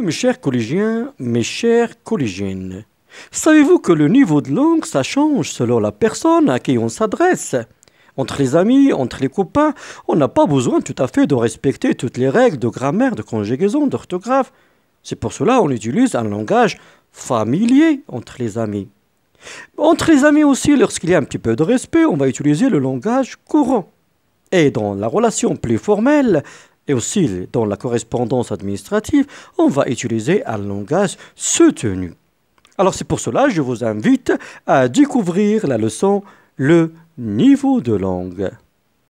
Mes chers collégiens, mes chères collégiennes, savez-vous que le niveau de langue, ça change selon la personne à qui on s'adresse Entre les amis, entre les copains, on n'a pas besoin tout à fait de respecter toutes les règles de grammaire, de conjugaison, d'orthographe. C'est pour cela qu'on utilise un langage familier entre les amis. Entre les amis aussi, lorsqu'il y a un petit peu de respect, on va utiliser le langage courant. Et dans la relation plus formelle, et aussi dans la correspondance administrative, on va utiliser un langage soutenu. Alors c'est pour cela que je vous invite à découvrir la leçon Le niveau de langue.